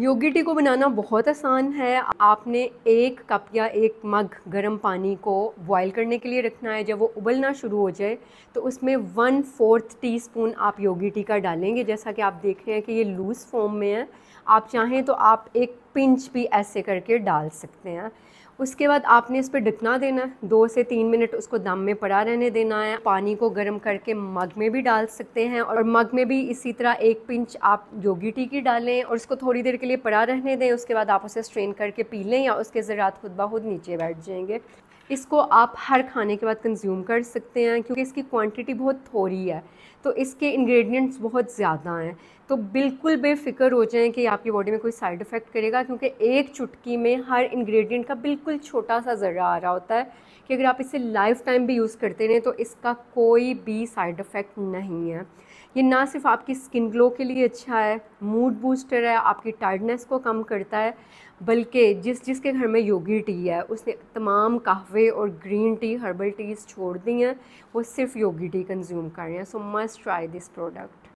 योगी T को बनाना बहुत आसान है आपने एक कप या एक मग गर्म पानी को बॉयल करने के लिए रखना है जब वो उबलना शुरू हो जाए तो उसमें वन फोर्थ टी स्पून आप योगी टी का डालेंगे जैसा कि आप देख रहे हैं कि ये लूज़ फॉर्म में है आप चाहें तो आप एक पिंच भी ऐसे करके डाल सकते हैं उसके बाद आपने इस पर ढकना देना है दो से तीन मिनट उसको दम में पड़ा रहने देना है पानी को गर्म करके मग में भी डाल सकते हैं और मग में भी इसी तरह एक पिंच आप योगी टी की डालें और उसको थोड़ी देर के लिए पड़ा रहने दें उसके बाद आप उसे स्ट्रेन करके पी लें या उसके ज़रात खुद ब खुद नीचे बैठ जाएंगे इसको आप हर खाने के बाद कंज्यूम कर सकते हैं क्योंकि इसकी क्वांटिटी बहुत थोड़ी है तो इसके इंग्रेडिएंट्स बहुत ज़्यादा हैं तो बिल्कुल बेफिक्र हो जाएं कि आपकी बॉडी में कोई साइड इफ़ेक्ट करेगा क्योंकि एक चुटकी में हर इंग्रेडिएंट का बिल्कुल छोटा सा ज़रा आ रहा होता है कि अगर आप इसे लाइफ टाइम भी यूज़ करते रहें तो इसका कोई भी साइड इफ़ेक्ट नहीं है ये ना सिर्फ आपकी स्किन ग्लो के लिए अच्छा है मूड बूस्टर है आपकी टायर्डनेस को कम करता है बल्कि जिस जिसके घर में योगी टी है उसने तमाम काहवे काहवे और ग्रीन टी हर्बल टीज़ छोड़ दी हैं वो सिर्फ योगी टी कंज्यूम कर रहे हैं so must try this product